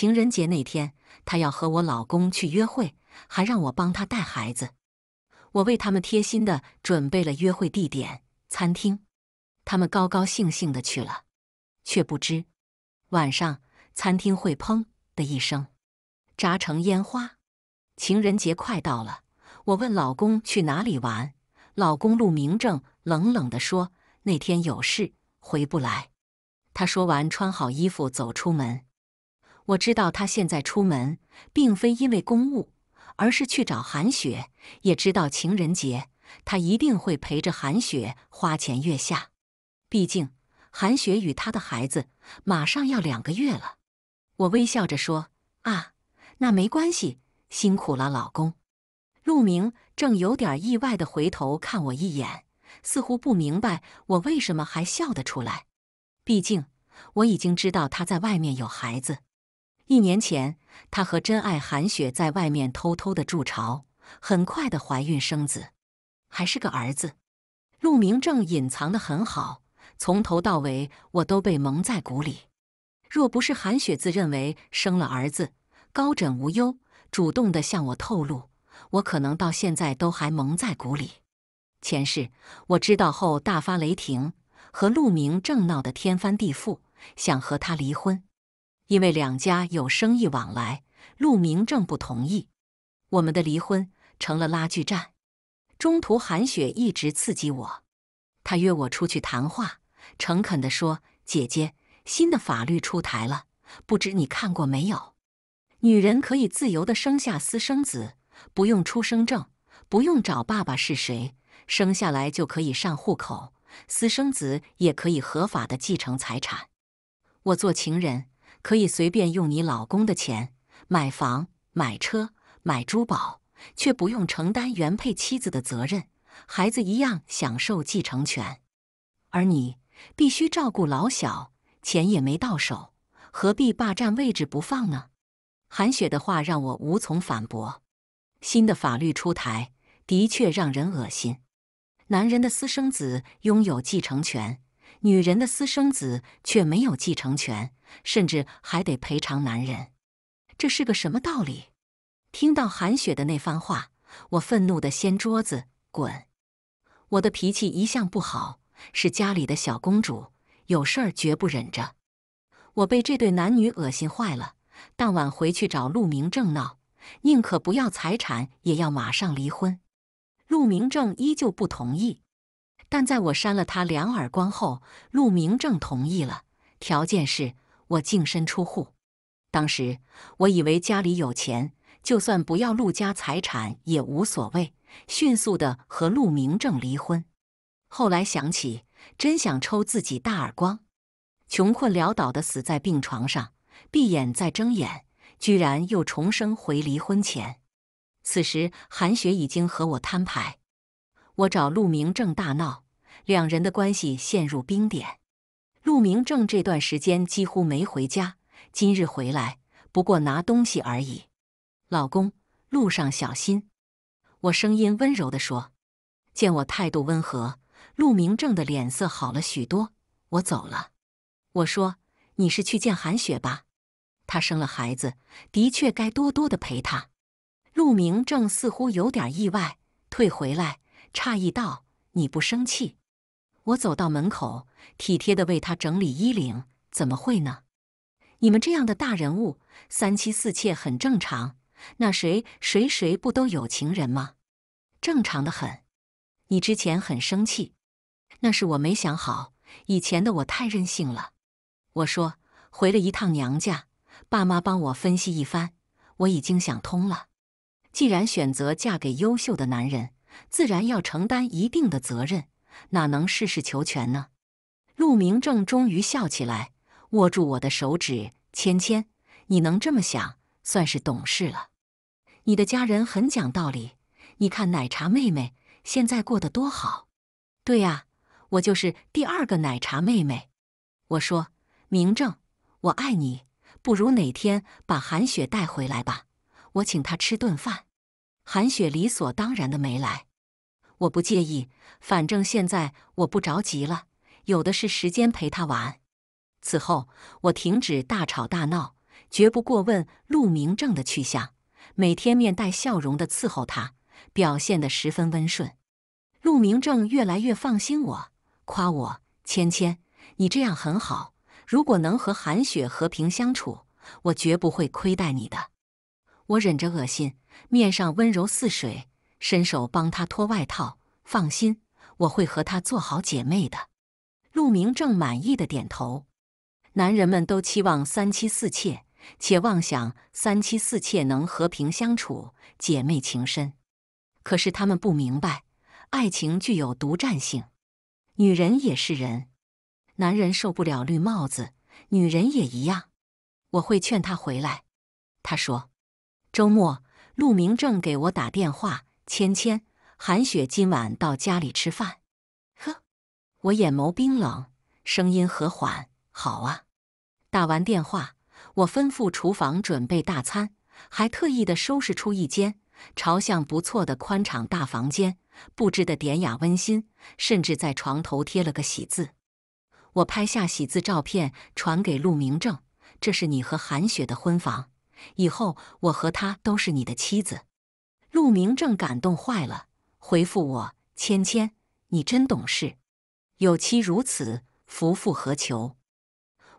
情人节那天，她要和我老公去约会，还让我帮她带孩子。我为他们贴心的准备了约会地点、餐厅。他们高高兴兴的去了，却不知晚上餐厅会砰的一声炸成烟花。情人节快到了，我问老公去哪里玩，老公陆明正冷冷的说：“那天有事回不来。”他说完，穿好衣服走出门。我知道他现在出门并非因为公务，而是去找韩雪。也知道情人节他一定会陪着韩雪花前月下，毕竟韩雪与他的孩子马上要两个月了。我微笑着说：“啊，那没关系，辛苦了，老公。”陆明正有点意外的回头看我一眼，似乎不明白我为什么还笑得出来。毕竟我已经知道他在外面有孩子。一年前，他和真爱韩雪在外面偷偷的筑巢，很快的怀孕生子，还是个儿子。陆明正隐藏的很好，从头到尾我都被蒙在鼓里。若不是韩雪自认为生了儿子，高枕无忧，主动的向我透露，我可能到现在都还蒙在鼓里。前世我知道后大发雷霆，和陆明正闹得天翻地覆，想和他离婚。因为两家有生意往来，陆明正不同意，我们的离婚成了拉锯战。中途韩雪一直刺激我，她约我出去谈话，诚恳地说：“姐姐，新的法律出台了，不知你看过没有？女人可以自由的生下私生子，不用出生证，不用找爸爸是谁，生下来就可以上户口，私生子也可以合法的继承财产。我做情人。”可以随便用你老公的钱买房、买车、买珠宝，却不用承担原配妻子的责任，孩子一样享受继承权，而你必须照顾老小，钱也没到手，何必霸占位置不放呢？韩雪的话让我无从反驳。新的法律出台的确让人恶心：男人的私生子拥有继承权，女人的私生子却没有继承权。甚至还得赔偿男人，这是个什么道理？听到韩雪的那番话，我愤怒的掀桌子，滚！我的脾气一向不好，是家里的小公主，有事儿绝不忍着。我被这对男女恶心坏了，当晚回去找陆明正闹，宁可不要财产，也要马上离婚。陆明正依旧不同意，但在我扇了他两耳光后，陆明正同意了，条件是。我净身出户，当时我以为家里有钱，就算不要陆家财产也无所谓，迅速的和陆明正离婚。后来想起，真想抽自己大耳光。穷困潦倒的死在病床上，闭眼再睁眼，居然又重生回离婚前。此时韩雪已经和我摊牌，我找陆明正大闹，两人的关系陷入冰点。陆明正这段时间几乎没回家，今日回来不过拿东西而已。老公，路上小心。我声音温柔地说。见我态度温和，陆明正的脸色好了许多。我走了。我说：“你是去见韩雪吧？她生了孩子，的确该多多的陪她。”陆明正似乎有点意外，退回来，诧异道：“你不生气？”我走到门口，体贴的为他整理衣领。怎么会呢？你们这样的大人物，三妻四妾很正常。那谁谁谁不都有情人吗？正常的很。你之前很生气，那是我没想好。以前的我太任性了。我说回了一趟娘家，爸妈帮我分析一番，我已经想通了。既然选择嫁给优秀的男人，自然要承担一定的责任。哪能事事求全呢？陆明正终于笑起来，握住我的手指：“芊芊，你能这么想，算是懂事了。你的家人很讲道理，你看奶茶妹妹现在过得多好。对呀，我就是第二个奶茶妹妹。”我说：“明正，我爱你。不如哪天把韩雪带回来吧，我请她吃顿饭。”韩雪理所当然的没来。我不介意，反正现在我不着急了，有的是时间陪他玩。此后，我停止大吵大闹，绝不过问陆明正的去向，每天面带笑容的伺候他，表现得十分温顺。陆明正越来越放心我，夸我：“芊芊，你这样很好。如果能和韩雪和平相处，我绝不会亏待你的。”我忍着恶心，面上温柔似水。伸手帮他脱外套。放心，我会和她做好姐妹的。陆明正满意的点头。男人们都期望三妻四妾，且妄想三妻四妾能和平相处，姐妹情深。可是他们不明白，爱情具有独占性。女人也是人，男人受不了绿帽子，女人也一样。我会劝他回来。他说：“周末，陆明正给我打电话。”芊芊，韩雪今晚到家里吃饭。呵，我眼眸冰冷，声音和缓。好啊。打完电话，我吩咐厨房准备大餐，还特意的收拾出一间朝向不错的宽敞大房间，布置的典雅温馨，甚至在床头贴了个喜字。我拍下喜字照片传给陆明正，这是你和韩雪的婚房，以后我和她都是你的妻子。陆明正感动坏了，回复我：“芊芊，你真懂事，有妻如此，夫复何求？”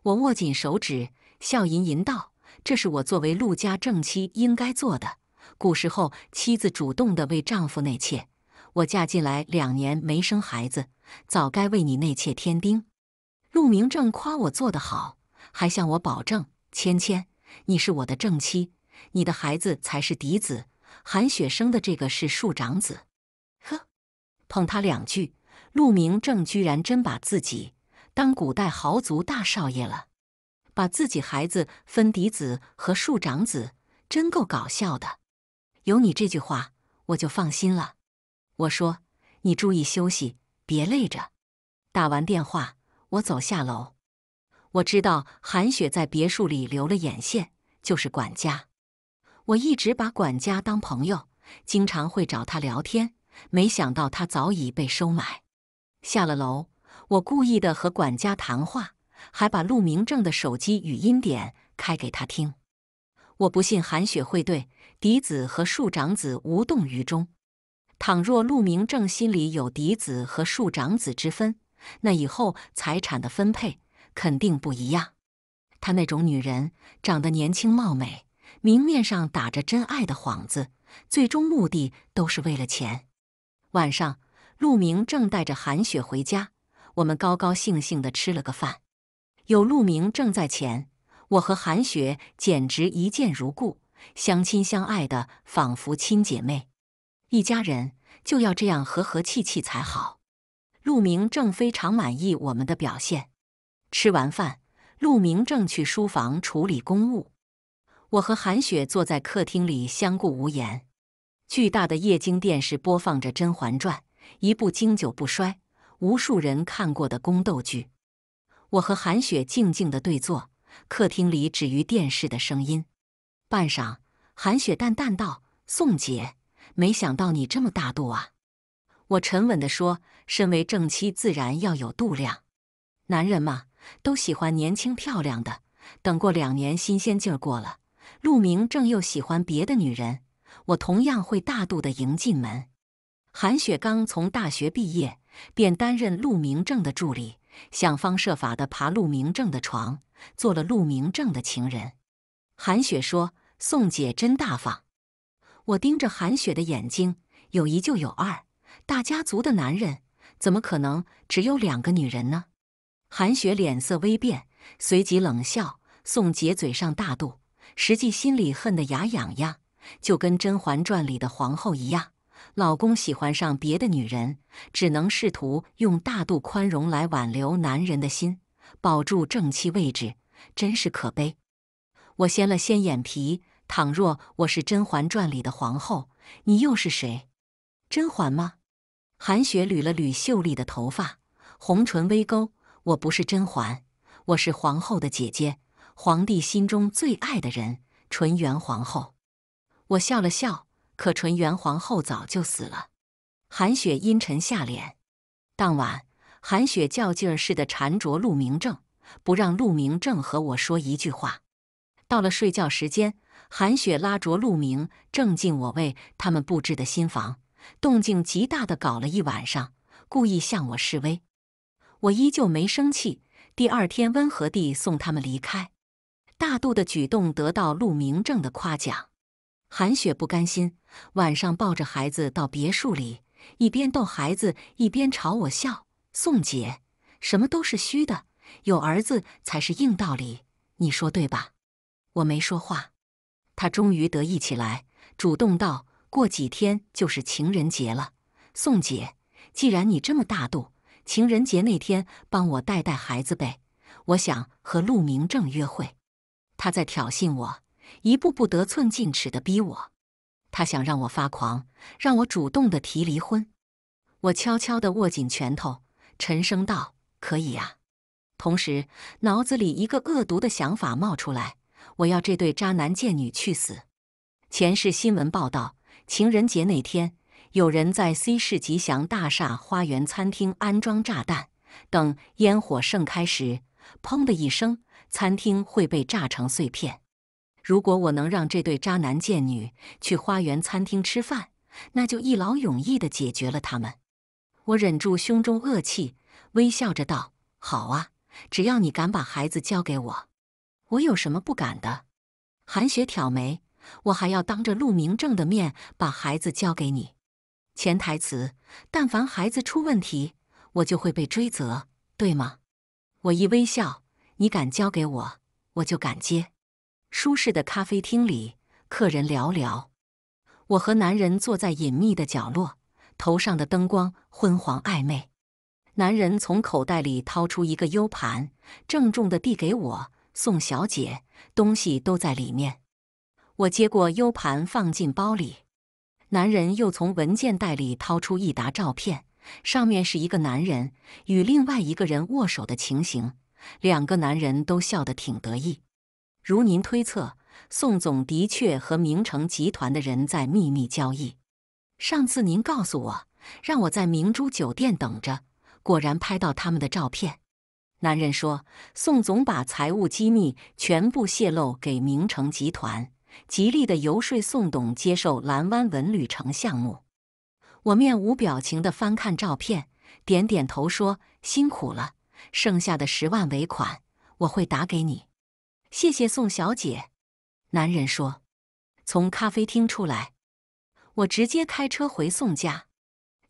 我握紧手指，笑吟吟道：“这是我作为陆家正妻应该做的。古时候，妻子主动的为丈夫内妾。我嫁进来两年没生孩子，早该为你内妾添丁。”陆明正夸我做得好，还向我保证：“芊芊，你是我的正妻，你的孩子才是嫡子。”韩雪生的这个是庶长子，呵，捧他两句。陆明正居然真把自己当古代豪族大少爷了，把自己孩子分嫡子和庶长子，真够搞笑的。有你这句话，我就放心了。我说你注意休息，别累着。打完电话，我走下楼。我知道韩雪在别墅里留了眼线，就是管家。我一直把管家当朋友，经常会找他聊天。没想到他早已被收买。下了楼，我故意的和管家谈话，还把陆明正的手机语音点开给他听。我不信韩雪会对嫡子和庶长子无动于衷。倘若陆明正心里有嫡子和庶长子之分，那以后财产的分配肯定不一样。她那种女人，长得年轻貌美。明面上打着真爱的幌子，最终目的都是为了钱。晚上，陆明正带着韩雪回家，我们高高兴兴的吃了个饭。有陆明正在前，我和韩雪简直一见如故，相亲相爱的，仿佛亲姐妹。一家人就要这样和和气气才好。陆明正非常满意我们的表现。吃完饭，陆明正去书房处理公务。我和韩雪坐在客厅里相顾无言，巨大的液晶电视播放着《甄嬛传》，一部经久不衰、无数人看过的宫斗剧。我和韩雪静静的对坐，客厅里止于电视的声音。半晌，韩雪淡淡道：“宋姐，没想到你这么大度啊。”我沉稳地说：“身为正妻，自然要有度量。男人嘛，都喜欢年轻漂亮的。等过两年，新鲜劲儿过了。”陆明正又喜欢别的女人，我同样会大度的迎进门。韩雪刚从大学毕业，便担任陆明正的助理，想方设法的爬陆明正的床，做了陆明正的情人。韩雪说：“宋姐真大方。”我盯着韩雪的眼睛，有一就有二，大家族的男人怎么可能只有两个女人呢？韩雪脸色微变，随即冷笑：“宋姐嘴上大度。”实际心里恨得牙痒痒，就跟《甄嬛传》里的皇后一样。老公喜欢上别的女人，只能试图用大度宽容来挽留男人的心，保住正妻位置，真是可悲。我掀了掀眼皮，倘若我是《甄嬛传》里的皇后，你又是谁？甄嬛吗？韩雪捋了捋秀丽的头发，红唇微勾：“我不是甄嬛，我是皇后的姐姐。”皇帝心中最爱的人，纯元皇后。我笑了笑，可纯元皇后早就死了。韩雪阴沉下脸。当晚，韩雪较劲似的缠着陆明正，不让陆明正和我说一句话。到了睡觉时间，韩雪拉着陆明正进我为他们布置的新房，动静极大的搞了一晚上，故意向我示威。我依旧没生气。第二天，温和地送他们离开。大度的举动得到陆明正的夸奖，韩雪不甘心，晚上抱着孩子到别墅里，一边逗孩子，一边朝我笑：“宋姐，什么都是虚的，有儿子才是硬道理，你说对吧？”我没说话，他终于得意起来，主动道：“过几天就是情人节了，宋姐，既然你这么大度，情人节那天帮我带带孩子呗，我想和陆明正约会。”他在挑衅我，一步步得寸进尺的逼我。他想让我发狂，让我主动的提离婚。我悄悄的握紧拳头，沉声道：“可以呀。”同时，脑子里一个恶毒的想法冒出来：我要这对渣男贱女去死。前世新闻报道，情人节那天，有人在 C 市吉祥大厦花园餐厅安装炸弹，等烟火盛开时，砰的一声。餐厅会被炸成碎片。如果我能让这对渣男贱女去花园餐厅吃饭，那就一劳永逸的解决了他们。我忍住胸中恶气，微笑着道：“好啊，只要你敢把孩子交给我，我有什么不敢的？”韩雪挑眉：“我还要当着陆明正的面把孩子交给你。”潜台词：但凡孩子出问题，我就会被追责，对吗？我一微笑。你敢交给我，我就敢接。舒适的咖啡厅里，客人寥寥，我和男人坐在隐秘的角落，头上的灯光昏黄暧昧。男人从口袋里掏出一个 U 盘，郑重的递给我：“宋小姐，东西都在里面。”我接过 U 盘，放进包里。男人又从文件袋里掏出一沓照片，上面是一个男人与另外一个人握手的情形。两个男人都笑得挺得意。如您推测，宋总的确和明城集团的人在秘密交易。上次您告诉我，让我在明珠酒店等着，果然拍到他们的照片。男人说：“宋总把财务机密全部泄露给明城集团，极力的游说宋董接受蓝湾文旅城项目。”我面无表情的翻看照片，点点头说：“辛苦了。”剩下的十万尾款我会打给你，谢谢宋小姐。男人说：“从咖啡厅出来，我直接开车回宋家。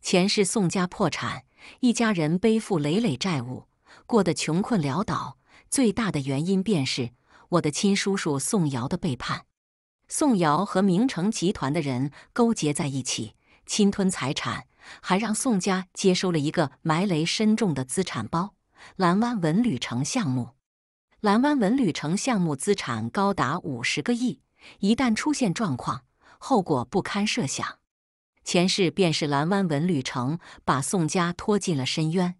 前世宋家破产，一家人背负累累债务，过得穷困潦倒。最大的原因便是我的亲叔叔宋瑶的背叛。宋瑶和明成集团的人勾结在一起，侵吞财产，还让宋家接收了一个埋雷深重的资产包。”蓝湾文旅城项目，蓝湾文旅城项目资产高达五十个亿，一旦出现状况，后果不堪设想。前世便是蓝湾文旅城把宋家拖进了深渊。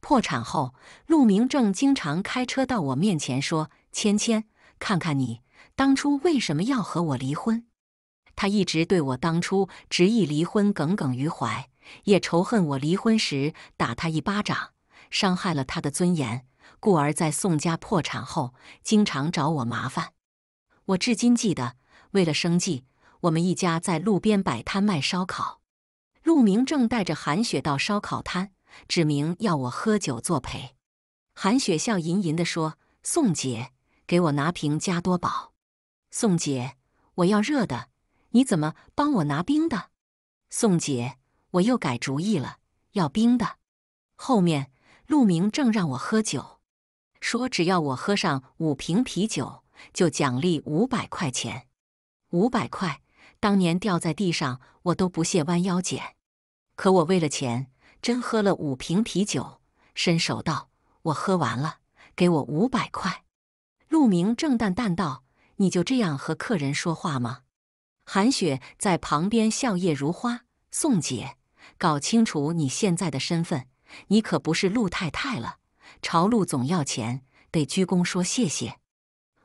破产后，陆明正经常开车到我面前说：“芊芊，看看你当初为什么要和我离婚？”他一直对我当初执意离婚耿耿于怀，也仇恨我离婚时打他一巴掌。伤害了他的尊严，故而在宋家破产后，经常找我麻烦。我至今记得，为了生计，我们一家在路边摆摊卖烧烤。陆明正带着韩雪到烧烤摊，指明要我喝酒作陪。韩雪笑吟吟地说：“宋姐，给我拿瓶加多宝。宋姐，我要热的。你怎么帮我拿冰的？宋姐，我又改主意了，要冰的。后面。”陆明正让我喝酒，说只要我喝上五瓶啤酒，就奖励五百块钱。五百块，当年掉在地上我都不屑弯腰捡，可我为了钱，真喝了五瓶啤酒。伸手道：“我喝完了，给我五百块。”陆明正淡淡道：“你就这样和客人说话吗？”韩雪在旁边笑靥如花：“宋姐，搞清楚你现在的身份。”你可不是陆太太了，朝陆总要钱得鞠躬说谢谢。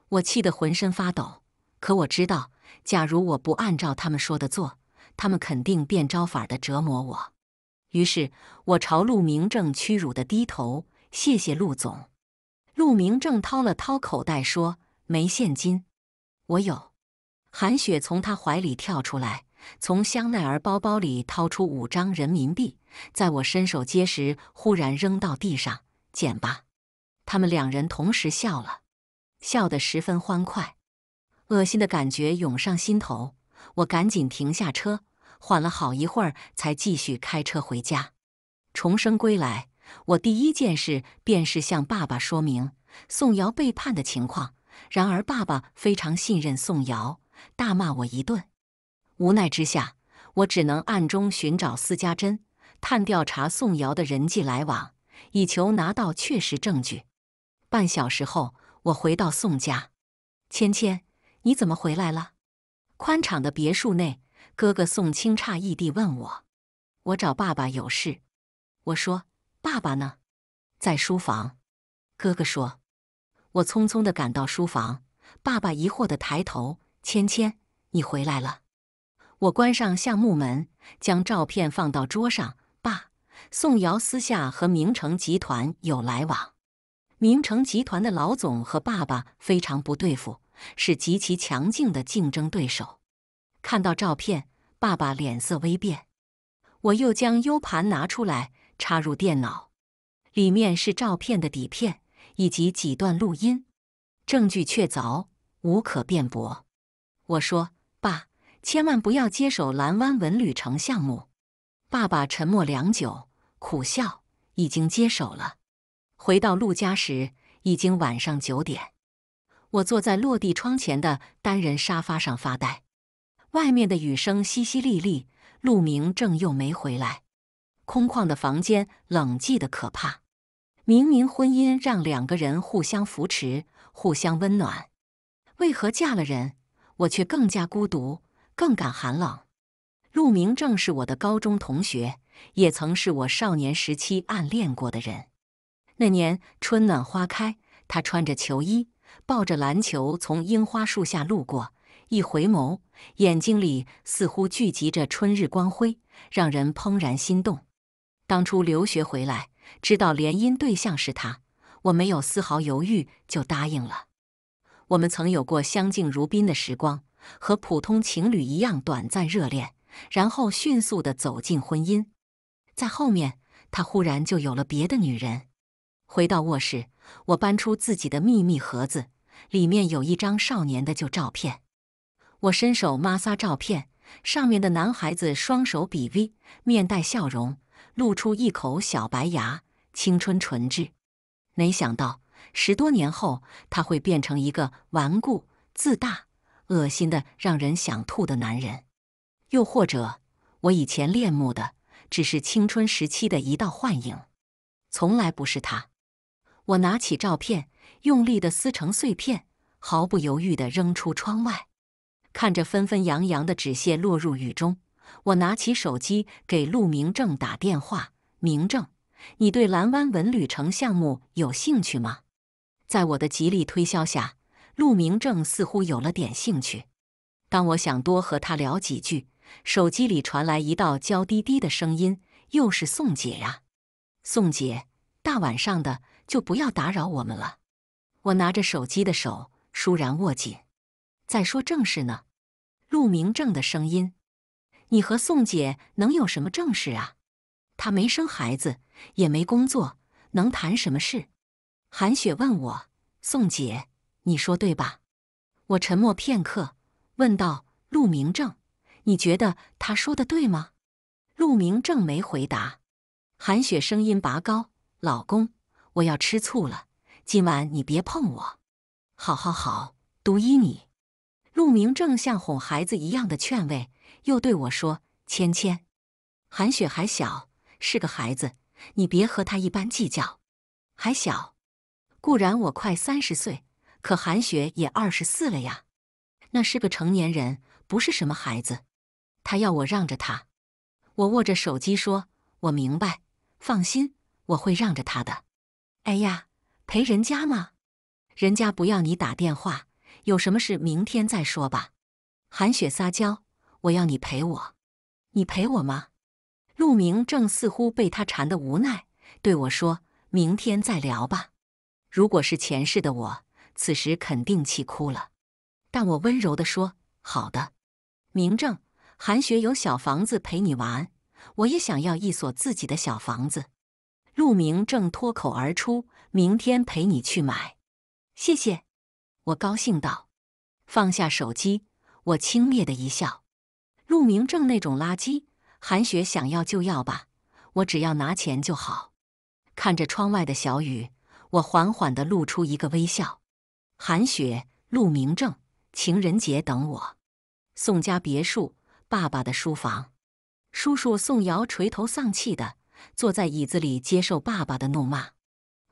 我气得浑身发抖，可我知道，假如我不按照他们说的做，他们肯定变招法的折磨我。于是，我朝陆明正屈辱的低头，谢谢陆总。陆明正掏了掏口袋，说没现金，我有。韩雪从他怀里跳出来。从香奈儿包包里掏出五张人民币，在我伸手接时，忽然扔到地上，捡吧。他们两人同时笑了，笑得十分欢快。恶心的感觉涌上心头，我赶紧停下车，缓了好一会儿才继续开车回家。重生归来，我第一件事便是向爸爸说明宋瑶背叛的情况。然而爸爸非常信任宋瑶，大骂我一顿。无奈之下，我只能暗中寻找私家珍，探调查宋瑶的人际来往，以求拿到确实证据。半小时后，我回到宋家。芊芊，你怎么回来了？宽敞的别墅内，哥哥宋清诧异地问我：“我找爸爸有事。”我说：“爸爸呢？”在书房。哥哥说：“我匆匆的赶到书房，爸爸疑惑的抬头：‘芊芊，你回来了。’”我关上橡木门，将照片放到桌上。爸，宋瑶私下和明成集团有来往，明成集团的老总和爸爸非常不对付，是极其强劲的竞争对手。看到照片，爸爸脸色微变。我又将 U 盘拿出来，插入电脑，里面是照片的底片以及几段录音，证据确凿，无可辩驳。我说。千万不要接手蓝湾文旅城项目。爸爸沉默良久，苦笑：“已经接手了。”回到陆家时，已经晚上九点。我坐在落地窗前的单人沙发上发呆，外面的雨声淅淅沥沥。陆明正又没回来，空旷的房间冷寂的可怕。明明婚姻让两个人互相扶持、互相温暖，为何嫁了人，我却更加孤独？更感寒冷。陆明正是我的高中同学，也曾是我少年时期暗恋过的人。那年春暖花开，他穿着球衣，抱着篮球从樱花树下路过，一回眸，眼睛里似乎聚集着春日光辉，让人怦然心动。当初留学回来，知道联姻对象是他，我没有丝毫犹豫就答应了。我们曾有过相敬如宾的时光。和普通情侣一样短暂热恋，然后迅速的走进婚姻，在后面他忽然就有了别的女人。回到卧室，我搬出自己的秘密盒子，里面有一张少年的旧照片。我伸手抹挲照片，上面的男孩子双手比 V，面带笑容，露出一口小白牙，青春纯质。没想到十多年后，他会变成一个顽固自大。恶心的让人想吐的男人，又或者我以前恋慕的只是青春时期的一道幻影，从来不是他。我拿起照片，用力的撕成碎片，毫不犹豫的扔出窗外。看着纷纷扬扬的纸屑落入雨中，我拿起手机给陆明正打电话：“明正，你对蓝湾文旅城项目有兴趣吗？”在我的极力推销下。陆明正似乎有了点兴趣。当我想多和他聊几句，手机里传来一道娇滴滴的声音：“又是宋姐呀，宋姐，大晚上的就不要打扰我们了。”我拿着手机的手倏然握紧。在说正事呢。陆明正的声音：“你和宋姐能有什么正事啊？她没生孩子，也没工作，能谈什么事？”韩雪问我：“宋姐。”你说对吧？我沉默片刻，问道：“陆明正，你觉得他说的对吗？”陆明正没回答。韩雪声音拔高：“老公，我要吃醋了，今晚你别碰我。”“好，好，好，独依你。”陆明正像哄孩子一样的劝慰，又对我说：“芊芊，韩雪还小，是个孩子，你别和她一般计较。还小，固然我快三十岁。”可韩雪也二十四了呀，那是个成年人，不是什么孩子。他要我让着他，我握着手机说：“我明白，放心，我会让着他的。”哎呀，陪人家吗？人家不要你打电话，有什么事明天再说吧。韩雪撒娇：“我要你陪我，你陪我吗？”陆明正似乎被他缠得无奈，对我说：“明天再聊吧。”如果是前世的我。此时肯定气哭了，但我温柔地说：“好的，明正，韩雪有小房子陪你玩，我也想要一所自己的小房子。”陆明正脱口而出：“明天陪你去买。”谢谢，我高兴道。放下手机，我轻蔑的一笑：“陆明正那种垃圾，韩雪想要就要吧，我只要拿钱就好。”看着窗外的小雨，我缓缓的露出一个微笑。韩雪、陆明正，情人节等我。宋家别墅，爸爸的书房。叔叔宋瑶垂头丧气的坐在椅子里，接受爸爸的怒骂。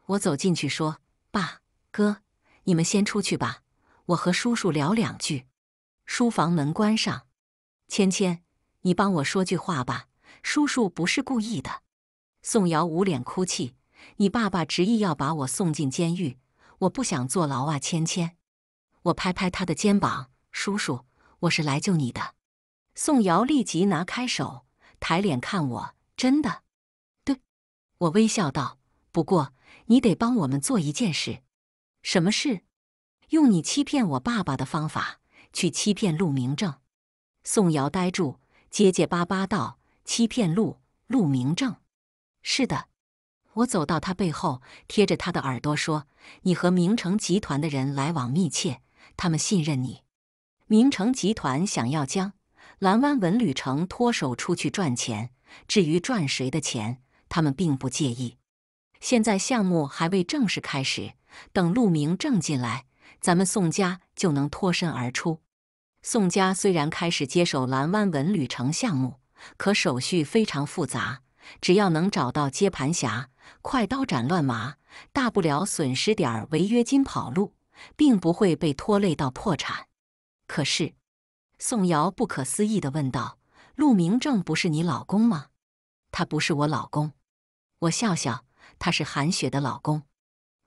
我走进去说：“爸，哥，你们先出去吧，我和叔叔聊两句。”书房门关上。芊芊，你帮我说句话吧，叔叔不是故意的。宋瑶捂脸哭泣，你爸爸执意要把我送进监狱。我不想坐牢啊，芊芊！我拍拍他的肩膀，叔叔，我是来救你的。宋瑶立即拿开手，抬脸看我，真的？对，我微笑道。不过你得帮我们做一件事。什么事？用你欺骗我爸爸的方法去欺骗陆明正。宋瑶呆住，结结巴巴道：“欺骗陆陆明正？”是的。我走到他背后，贴着他的耳朵说：“你和明成集团的人来往密切，他们信任你。明成集团想要将蓝湾文旅城脱手出去赚钱，至于赚谁的钱，他们并不介意。现在项目还未正式开始，等陆明正进来，咱们宋家就能脱身而出。宋家虽然开始接手蓝湾文旅城项目，可手续非常复杂，只要能找到接盘侠。”快刀斩乱麻，大不了损失点违约金跑路，并不会被拖累到破产。可是，宋瑶不可思议的问道：“陆明正不是你老公吗？”“他不是我老公。”我笑笑，“他是韩雪的老公。”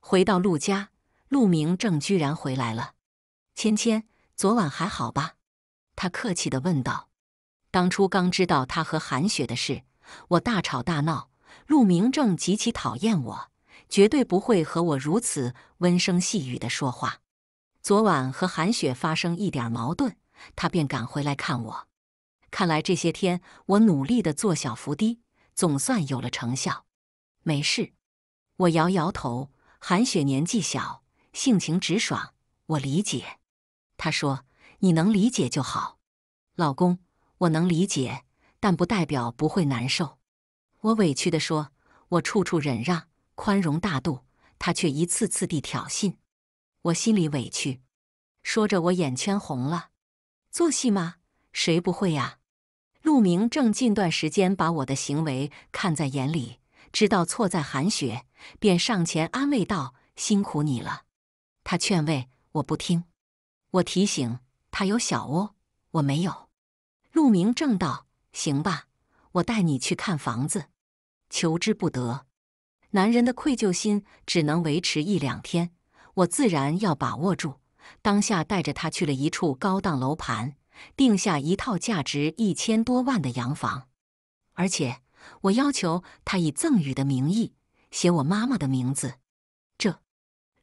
回到陆家，陆明正居然回来了。芊芊，昨晚还好吧？他客气的问道。当初刚知道他和韩雪的事，我大吵大闹。陆明正极其讨厌我，绝对不会和我如此温声细语的说话。昨晚和韩雪发生一点矛盾，他便赶回来看我。看来这些天我努力的做小伏低，总算有了成效。没事，我摇摇头。韩雪年纪小，性情直爽，我理解。他说：“你能理解就好。”老公，我能理解，但不代表不会难受。我委屈的说：“我处处忍让、宽容大度，他却一次次地挑衅，我心里委屈。”说着，我眼圈红了。“做戏吗？谁不会呀？”陆明正近段时间把我的行为看在眼里，知道错在韩雪，便上前安慰道：“辛苦你了。”他劝慰我不听，我提醒他有小窝，我没有。陆明正道：“行吧，我带你去看房子。”求之不得，男人的愧疚心只能维持一两天，我自然要把握住。当下带着他去了一处高档楼盘，定下一套价值一千多万的洋房，而且我要求他以赠与的名义写我妈妈的名字。这，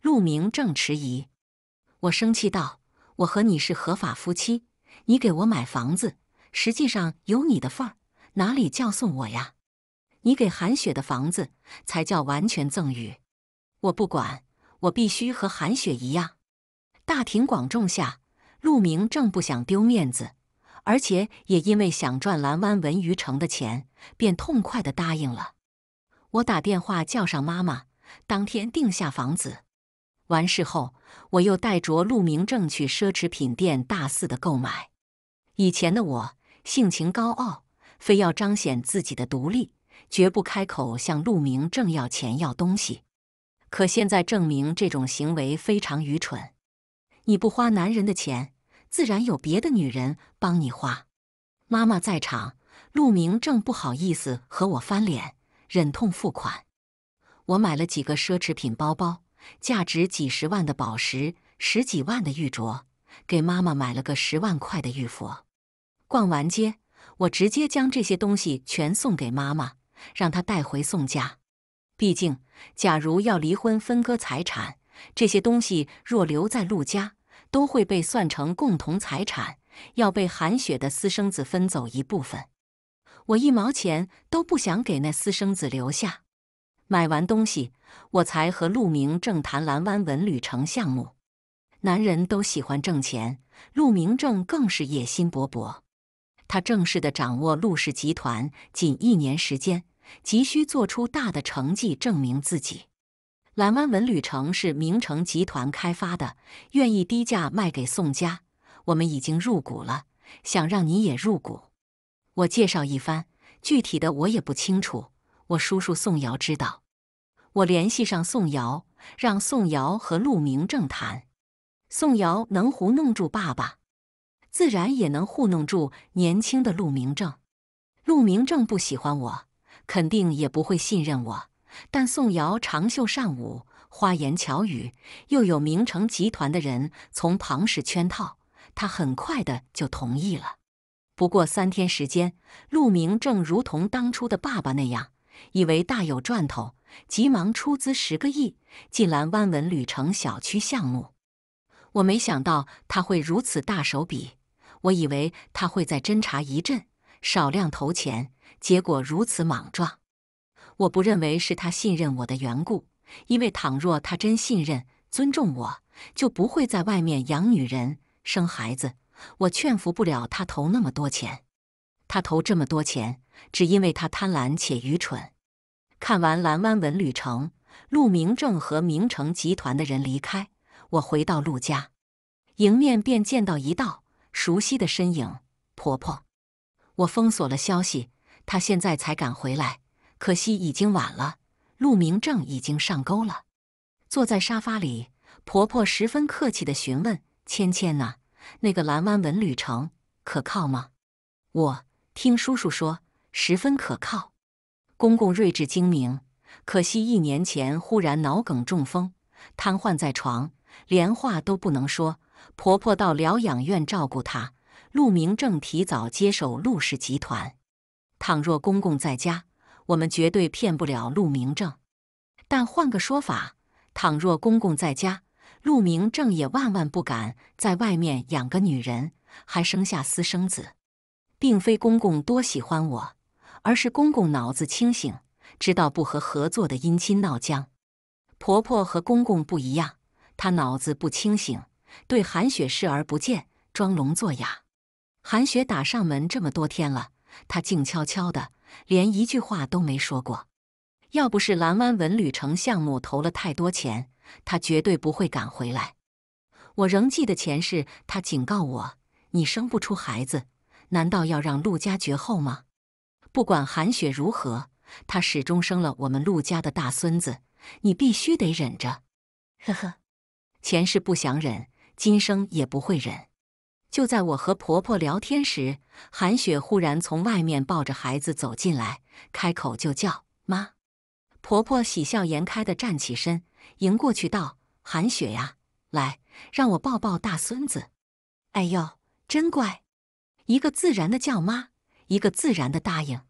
陆明正迟疑，我生气道：“我和你是合法夫妻，你给我买房子，实际上有你的份儿，哪里叫送我呀？”你给韩雪的房子才叫完全赠与，我不管，我必须和韩雪一样，大庭广众下，陆明正不想丢面子，而且也因为想赚蓝湾文娱城的钱，便痛快的答应了。我打电话叫上妈妈，当天定下房子。完事后，我又带着陆明正去奢侈品店大肆的购买。以前的我性情高傲，非要彰显自己的独立。绝不开口向陆明正要钱要东西，可现在证明这种行为非常愚蠢。你不花男人的钱，自然有别的女人帮你花。妈妈在场，陆明正不好意思和我翻脸，忍痛付款。我买了几个奢侈品包包，价值几十万的宝石，十几万的玉镯，给妈妈买了个十万块的玉佛。逛完街，我直接将这些东西全送给妈妈。让他带回宋家，毕竟，假如要离婚分割财产，这些东西若留在陆家，都会被算成共同财产，要被韩雪的私生子分走一部分。我一毛钱都不想给那私生子留下。买完东西，我才和陆明正谈蓝湾文旅城项目。男人都喜欢挣钱，陆明正更是野心勃勃。他正式的掌握陆氏集团仅一年时间。急需做出大的成绩证明自己。蓝湾文旅城是明城集团开发的，愿意低价卖给宋家。我们已经入股了，想让你也入股。我介绍一番，具体的我也不清楚。我叔叔宋瑶知道。我联系上宋瑶，让宋瑶和陆明正谈。宋瑶能糊弄住爸爸，自然也能糊弄住年轻的陆明正。陆明正不喜欢我。肯定也不会信任我。但宋瑶长袖善舞，花言巧语，又有明成集团的人从旁使圈套，他很快的就同意了。不过三天时间，陆明正如同当初的爸爸那样，以为大有赚头，急忙出资十个亿进蓝湾文旅城小区项目。我没想到他会如此大手笔，我以为他会在侦查一阵，少量投钱。结果如此莽撞，我不认为是他信任我的缘故，因为倘若他真信任、尊重我，就不会在外面养女人生孩子。我劝服不了他投那么多钱，他投这么多钱，只因为他贪婪且愚蠢。看完蓝湾文旅城，陆明正和明城集团的人离开，我回到陆家，迎面便见到一道熟悉的身影——婆婆。我封锁了消息。他现在才赶回来，可惜已经晚了。陆明正已经上钩了。坐在沙发里，婆婆十分客气地询问：“芊芊呐，那个蓝湾文旅城可靠吗？”我听叔叔说，十分可靠。公公睿智精明，可惜一年前忽然脑梗中风，瘫痪在床，连话都不能说。婆婆到疗养院照顾他，陆明正提早接手陆氏集团。倘若公公在家，我们绝对骗不了陆明正。但换个说法，倘若公公在家，陆明正也万万不敢在外面养个女人，还生下私生子。并非公公多喜欢我，而是公公脑子清醒，知道不和合作的姻亲闹僵。婆婆和公公不一样，她脑子不清醒，对韩雪视而不见，装聋作哑。韩雪打上门这么多天了。他静悄悄的，连一句话都没说过。要不是蓝湾文旅城项目投了太多钱，他绝对不会赶回来。我仍记得前世他警告我：“你生不出孩子，难道要让陆家绝后吗？”不管韩雪如何，他始终生了我们陆家的大孙子。你必须得忍着。呵呵，前世不想忍，今生也不会忍。就在我和婆婆聊天时，韩雪忽然从外面抱着孩子走进来，开口就叫妈。婆婆喜笑颜开的站起身，迎过去道：“韩雪呀，来，让我抱抱大孙子。”哎呦，真乖！一个自然的叫妈，一个自然的答应，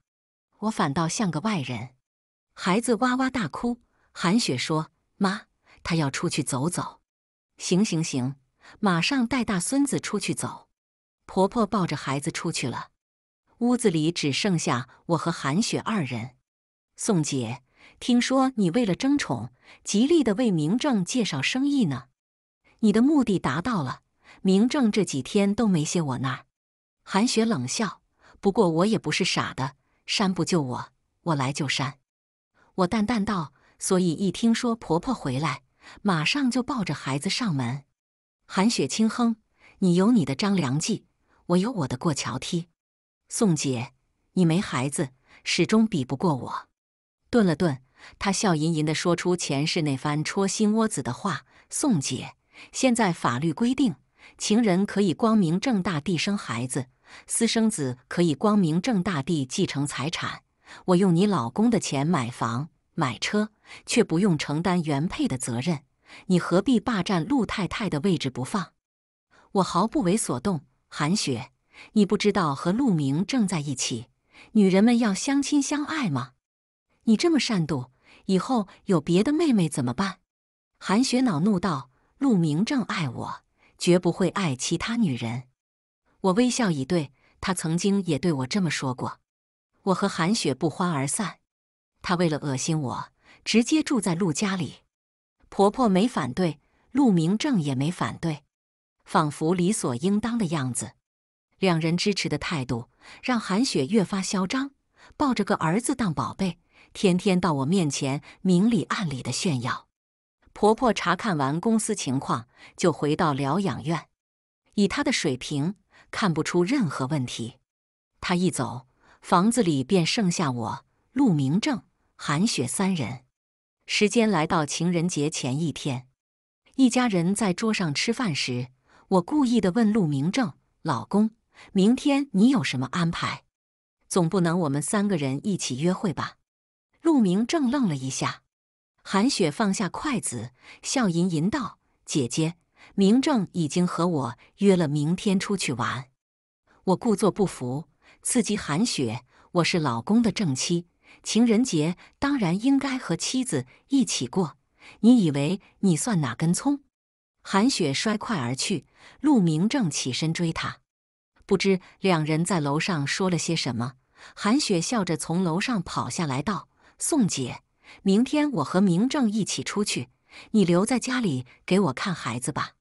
我反倒像个外人。孩子哇哇大哭，韩雪说：“妈，他要出去走走。”行行行。马上带大孙子出去走，婆婆抱着孩子出去了，屋子里只剩下我和韩雪二人。宋姐，听说你为了争宠，极力的为明正介绍生意呢？你的目的达到了，明正这几天都没歇我那儿。韩雪冷笑，不过我也不是傻的，山不救我，我来就山。我淡淡道，所以一听说婆婆回来，马上就抱着孩子上门。韩雪轻哼：“你有你的张良计，我有我的过桥梯。宋姐，你没孩子，始终比不过我。”顿了顿，她笑吟吟地说出前世那番戳心窝子的话：“宋姐，现在法律规定，情人可以光明正大地生孩子，私生子可以光明正大地继承财产。我用你老公的钱买房买车，却不用承担原配的责任。”你何必霸占陆太太的位置不放？我毫不为所动。韩雪，你不知道和陆明正在一起，女人们要相亲相爱吗？你这么善妒，以后有别的妹妹怎么办？韩雪恼怒道：“陆明正爱我，绝不会爱其他女人。”我微笑以对，他曾经也对我这么说过。我和韩雪不欢而散。他为了恶心我，直接住在陆家里。婆婆没反对，陆明正也没反对，仿佛理所应当的样子。两人支持的态度让韩雪越发嚣张，抱着个儿子当宝贝，天天到我面前明里暗里的炫耀。婆婆查看完公司情况，就回到疗养院。以她的水平，看不出任何问题。她一走，房子里便剩下我、陆明正、韩雪三人。时间来到情人节前一天，一家人在桌上吃饭时，我故意的问陆明正：“老公，明天你有什么安排？总不能我们三个人一起约会吧？”陆明正愣了一下，韩雪放下筷子，笑吟吟道：“姐姐，明正已经和我约了明天出去玩。”我故作不服，刺激韩雪：“我是老公的正妻。”情人节当然应该和妻子一起过。你以为你算哪根葱？韩雪摔筷而去，陆明正起身追他。不知两人在楼上说了些什么。韩雪笑着从楼上跑下来，道：“宋姐，明天我和明正一起出去，你留在家里给我看孩子吧。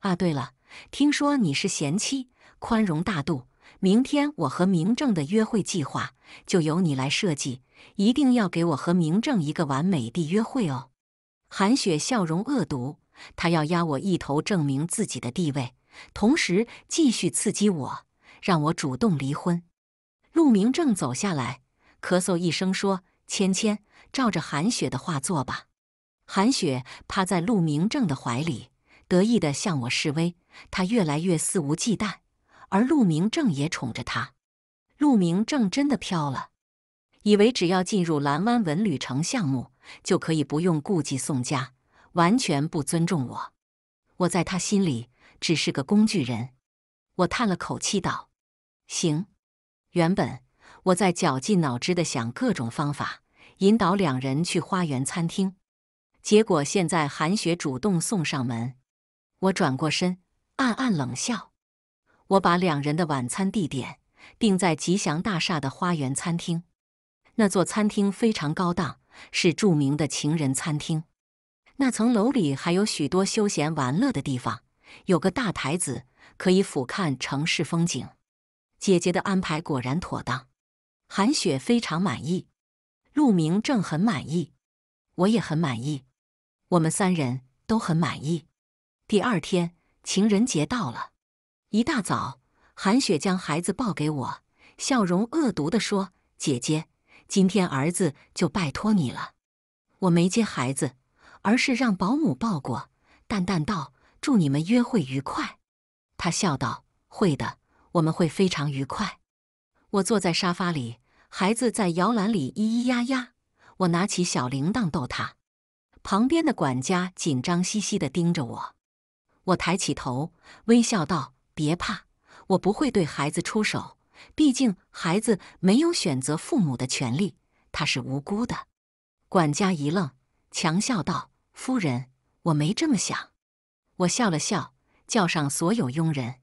啊，对了，听说你是贤妻，宽容大度。”明天我和明正的约会计划就由你来设计，一定要给我和明正一个完美的约会哦！韩雪笑容恶毒，她要压我一头，证明自己的地位，同时继续刺激我，让我主动离婚。陆明正走下来，咳嗽一声说：“芊芊，照着韩雪的话做吧。”韩雪趴在陆明正的怀里，得意地向我示威，她越来越肆无忌惮。而陆明正也宠着她。陆明正真的飘了，以为只要进入蓝湾文旅城项目就可以不用顾及宋家，完全不尊重我。我在他心里只是个工具人。我叹了口气道：“行。”原本我在绞尽脑汁的想各种方法引导两人去花园餐厅，结果现在韩雪主动送上门。我转过身，暗暗冷笑。我把两人的晚餐地点定在吉祥大厦的花园餐厅，那座餐厅非常高档，是著名的情人餐厅。那层楼里还有许多休闲玩乐的地方，有个大台子可以俯瞰城市风景。姐姐的安排果然妥当，韩雪非常满意，陆明正很满意，我也很满意，我们三人都很满意。第二天，情人节到了。一大早，韩雪将孩子抱给我，笑容恶毒的说：“姐姐，今天儿子就拜托你了。”我没接孩子，而是让保姆抱过，淡淡道：“祝你们约会愉快。”她笑道：“会的，我们会非常愉快。”我坐在沙发里，孩子在摇篮里咿咿呀呀，我拿起小铃铛逗他。旁边的管家紧张兮兮的盯着我，我抬起头，微笑道。别怕，我不会对孩子出手。毕竟孩子没有选择父母的权利，他是无辜的。管家一愣，强笑道：“夫人，我没这么想。”我笑了笑，叫上所有佣人：“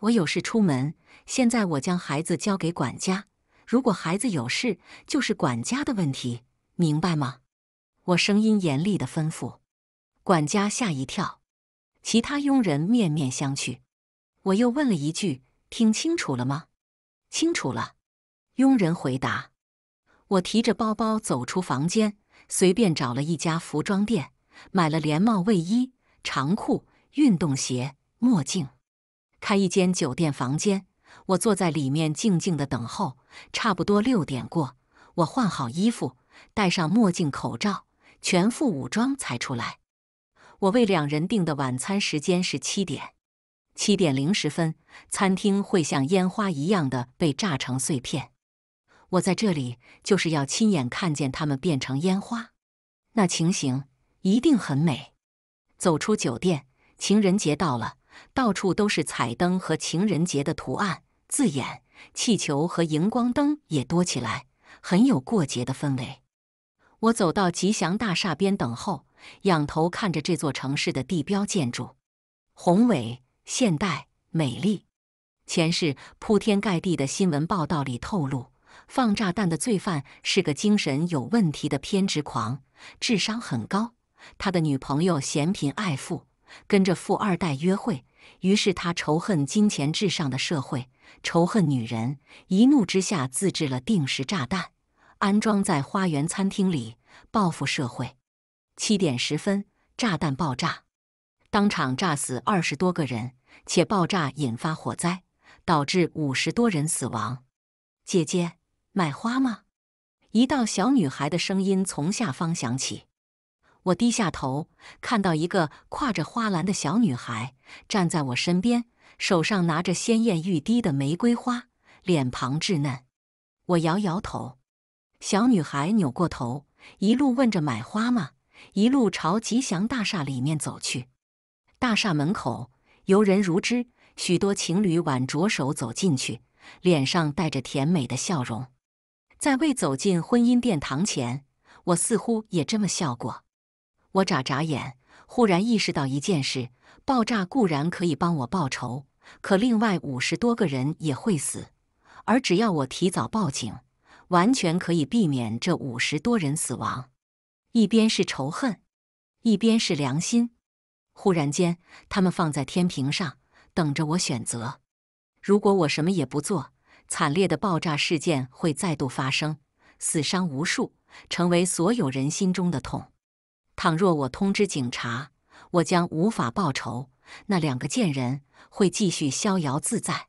我有事出门，现在我将孩子交给管家。如果孩子有事，就是管家的问题，明白吗？”我声音严厉的吩咐。管家吓一跳，其他佣人面面相觑。我又问了一句：“听清楚了吗？”“清楚了。”佣人回答。我提着包包走出房间，随便找了一家服装店，买了连帽卫衣、长裤、运动鞋、墨镜。开一间酒店房间，我坐在里面静静的等候。差不多六点过，我换好衣服，戴上墨镜、口罩，全副武装才出来。我为两人订的晚餐时间是七点。七点零十分，餐厅会像烟花一样的被炸成碎片。我在这里就是要亲眼看见它们变成烟花，那情形一定很美。走出酒店，情人节到了，到处都是彩灯和情人节的图案、字眼，气球和荧光灯也多起来，很有过节的氛围。我走到吉祥大厦边等候，仰头看着这座城市的地标建筑，宏伟。现代美丽，前世铺天盖地的新闻报道里透露，放炸弹的罪犯是个精神有问题的偏执狂，智商很高。他的女朋友嫌贫爱富，跟着富二代约会，于是他仇恨金钱至上的社会，仇恨女人，一怒之下自制了定时炸弹，安装在花园餐厅里，报复社会。七点十分，炸弹爆炸。当场炸死二十多个人，且爆炸引发火灾，导致五十多人死亡。姐姐，买花吗？一道小女孩的声音从下方响起。我低下头，看到一个挎着花篮的小女孩站在我身边，手上拿着鲜艳欲滴的玫瑰花，脸庞稚嫩。我摇摇头。小女孩扭过头，一路问着“买花吗”，一路朝吉祥大厦里面走去。大厦门口，游人如织，许多情侣挽着手走进去，脸上带着甜美的笑容。在未走进婚姻殿堂前，我似乎也这么笑过。我眨眨眼，忽然意识到一件事：爆炸固然可以帮我报仇，可另外五十多个人也会死。而只要我提早报警，完全可以避免这五十多人死亡。一边是仇恨，一边是良心。忽然间，他们放在天平上，等着我选择。如果我什么也不做，惨烈的爆炸事件会再度发生，死伤无数，成为所有人心中的痛。倘若我通知警察，我将无法报仇，那两个贱人会继续逍遥自在。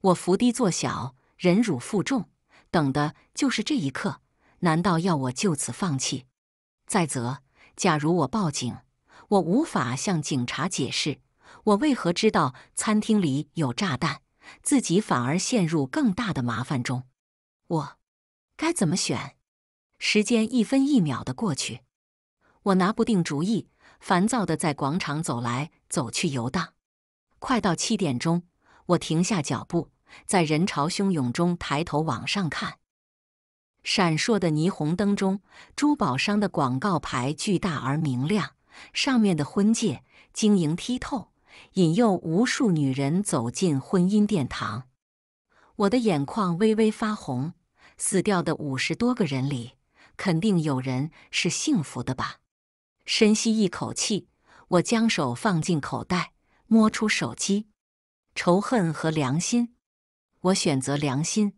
我伏低做小，忍辱负重，等的就是这一刻。难道要我就此放弃？再则，假如我报警。我无法向警察解释我为何知道餐厅里有炸弹，自己反而陷入更大的麻烦中。我该怎么选？时间一分一秒的过去，我拿不定主意，烦躁的在广场走来走去游荡。快到七点钟，我停下脚步，在人潮汹涌中抬头往上看，闪烁的霓虹灯中，珠宝商的广告牌巨大而明亮。上面的婚戒晶莹剔透，引诱无数女人走进婚姻殿堂。我的眼眶微微发红。死掉的五十多个人里，肯定有人是幸福的吧？深吸一口气，我将手放进口袋，摸出手机。仇恨和良心，我选择良心。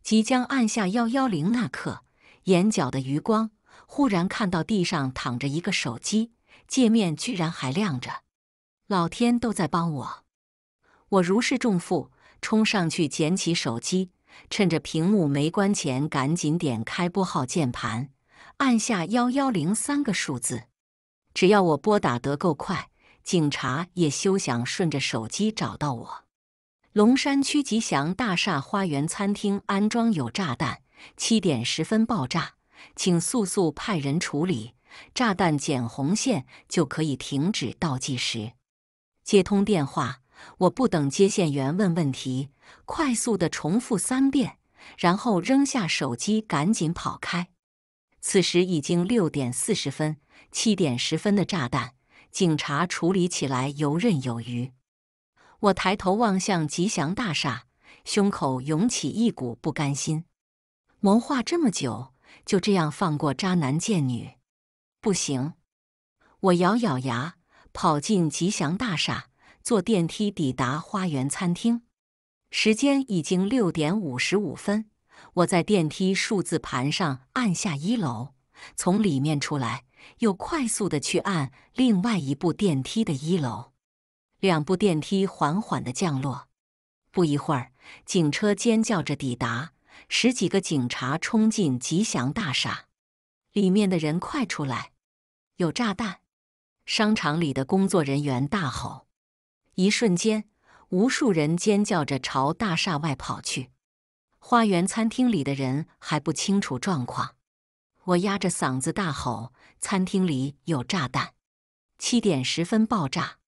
即将按下幺幺零那刻，眼角的余光忽然看到地上躺着一个手机。界面居然还亮着，老天都在帮我！我如释重负，冲上去捡起手机，趁着屏幕没关前，赶紧点开拨号键盘，按下幺幺零三个数字。只要我拨打得够快，警察也休想顺着手机找到我。龙山区吉祥大厦花园餐厅安装有炸弹，七点十分爆炸，请速速派人处理。炸弹剪红线就可以停止倒计时。接通电话，我不等接线员问问题，快速的重复三遍，然后扔下手机，赶紧跑开。此时已经六点四十分，七点十分的炸弹，警察处理起来游刃有余。我抬头望向吉祥大厦，胸口涌起一股不甘心。谋划这么久，就这样放过渣男贱女？不行，我咬咬牙，跑进吉祥大厦，坐电梯抵达花园餐厅。时间已经六点五十五分，我在电梯数字盘上按下一楼，从里面出来，又快速的去按另外一部电梯的一楼。两部电梯缓缓的降落。不一会儿，警车尖叫着抵达，十几个警察冲进吉祥大厦，里面的人快出来！有炸弹！商场里的工作人员大吼，一瞬间，无数人尖叫着朝大厦外跑去。花园餐厅里的人还不清楚状况，我压着嗓子大吼：“餐厅里有炸弹，七点十分爆炸，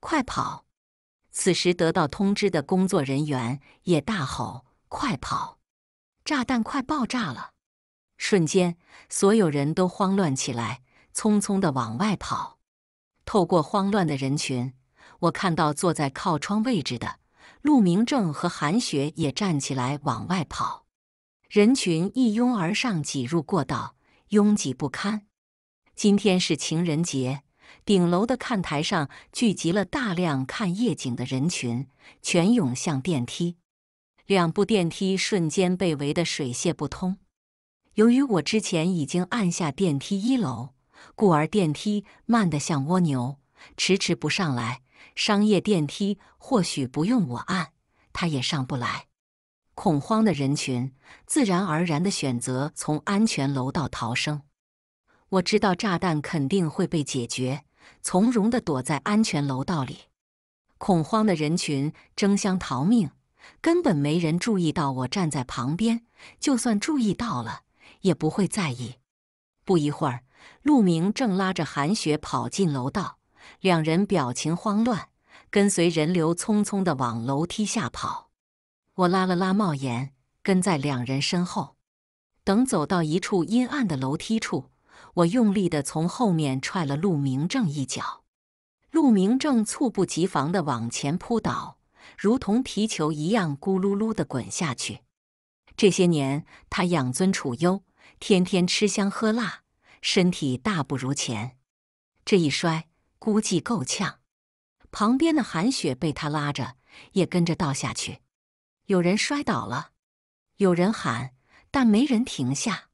快跑！”此时得到通知的工作人员也大吼：“快跑！炸弹快爆炸了！”瞬间，所有人都慌乱起来。匆匆地往外跑，透过慌乱的人群，我看到坐在靠窗位置的陆明正和韩雪也站起来往外跑。人群一拥而上，挤入过道，拥挤不堪。今天是情人节，顶楼的看台上聚集了大量看夜景的人群，全涌向电梯。两部电梯瞬间被围得水泄不通。由于我之前已经按下电梯一楼。故而电梯慢得像蜗牛，迟迟不上来。商业电梯或许不用我按，它也上不来。恐慌的人群自然而然的选择从安全楼道逃生。我知道炸弹肯定会被解决，从容的躲在安全楼道里。恐慌的人群争相逃命，根本没人注意到我站在旁边。就算注意到了，也不会在意。不一会儿。陆明正拉着韩雪跑进楼道，两人表情慌乱，跟随人流匆匆地往楼梯下跑。我拉了拉帽檐，跟在两人身后。等走到一处阴暗的楼梯处，我用力地从后面踹了陆明正一脚。陆明正猝不及防地往前扑倒，如同皮球一样咕噜噜地滚下去。这些年，他养尊处优，天天吃香喝辣。身体大不如前，这一摔估计够呛。旁边的韩雪被他拉着，也跟着倒下去。有人摔倒了，有人喊，但没人停下。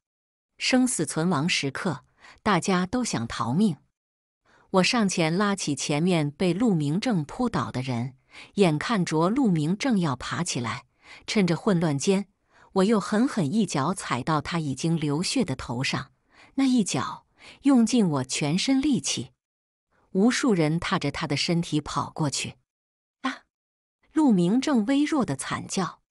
生死存亡时刻，大家都想逃命。我上前拉起前面被陆明正扑倒的人，眼看着陆明正要爬起来，趁着混乱间，我又狠狠一脚踩到他已经流血的头上。那一脚用尽我全身力气，无数人踏着他的身体跑过去。啊！陆明正微弱的惨叫，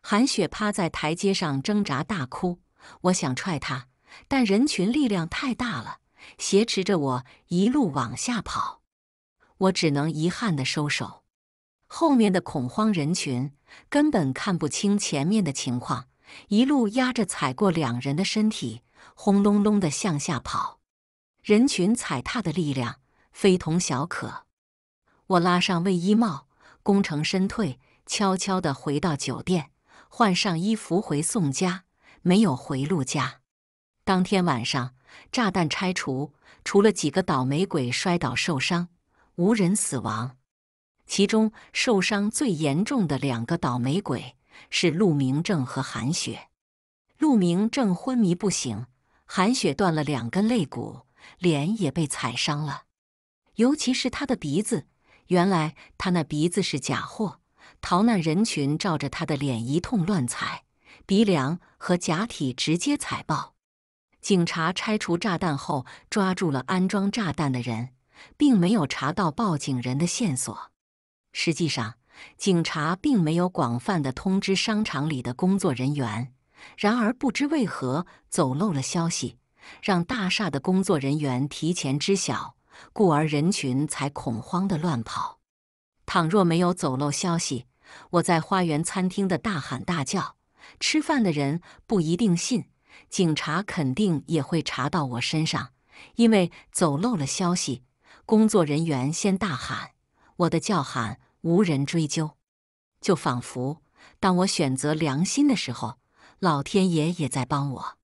韩雪趴在台阶上挣扎大哭。我想踹他，但人群力量太大了，挟持着我一路往下跑。我只能遗憾的收手。后面的恐慌人群根本看不清前面的情况，一路压着踩过两人的身体。轰隆隆的向下跑，人群踩踏的力量非同小可。我拉上卫衣帽，功成身退，悄悄地回到酒店，换上衣服回宋家，没有回陆家。当天晚上，炸弹拆除，除了几个倒霉鬼摔倒受伤，无人死亡。其中受伤最严重的两个倒霉鬼是陆明正和韩雪。陆明正昏迷不醒，韩雪断了两根肋骨，脸也被踩伤了，尤其是他的鼻子。原来他那鼻子是假货，逃难人群照着他的脸一通乱踩，鼻梁和假体直接踩爆。警察拆除炸弹后，抓住了安装炸弹的人，并没有查到报警人的线索。实际上，警察并没有广泛的通知商场里的工作人员。然而不知为何走漏了消息，让大厦的工作人员提前知晓，故而人群才恐慌的乱跑。倘若没有走漏消息，我在花园餐厅的大喊大叫，吃饭的人不一定信，警察肯定也会查到我身上。因为走漏了消息，工作人员先大喊，我的叫喊无人追究，就仿佛当我选择良心的时候。老天爷也在帮我，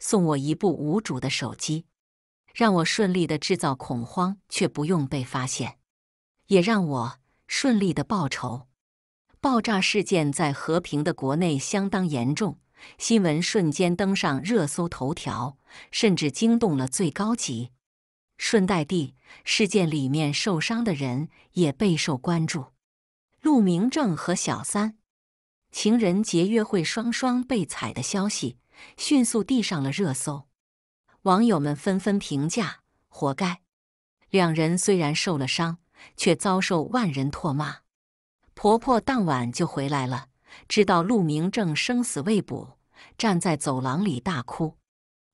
送我一部无主的手机，让我顺利的制造恐慌，却不用被发现，也让我顺利的报仇。爆炸事件在和平的国内相当严重，新闻瞬间登上热搜头条，甚至惊动了最高级。顺带地，事件里面受伤的人也备受关注。陆明正和小三。情人节约会双双被踩的消息迅速递上了热搜，网友们纷纷评价：“活该！”两人虽然受了伤，却遭受万人唾骂。婆婆当晚就回来了，知道陆明正生死未卜，站在走廊里大哭。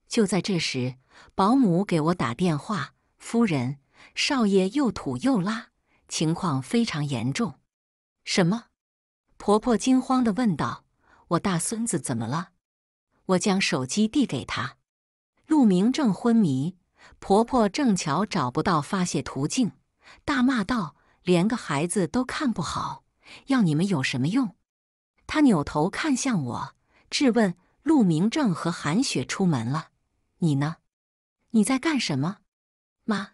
就在这时，保姆给我打电话：“夫人，少爷又吐又拉，情况非常严重。”什么？婆婆惊慌的问道：“我大孙子怎么了？”我将手机递给他。陆明正昏迷。婆婆正巧找不到发泄途径，大骂道：“连个孩子都看不好，要你们有什么用？”她扭头看向我，质问：“陆明正和韩雪出门了，你呢？你在干什么？”“妈，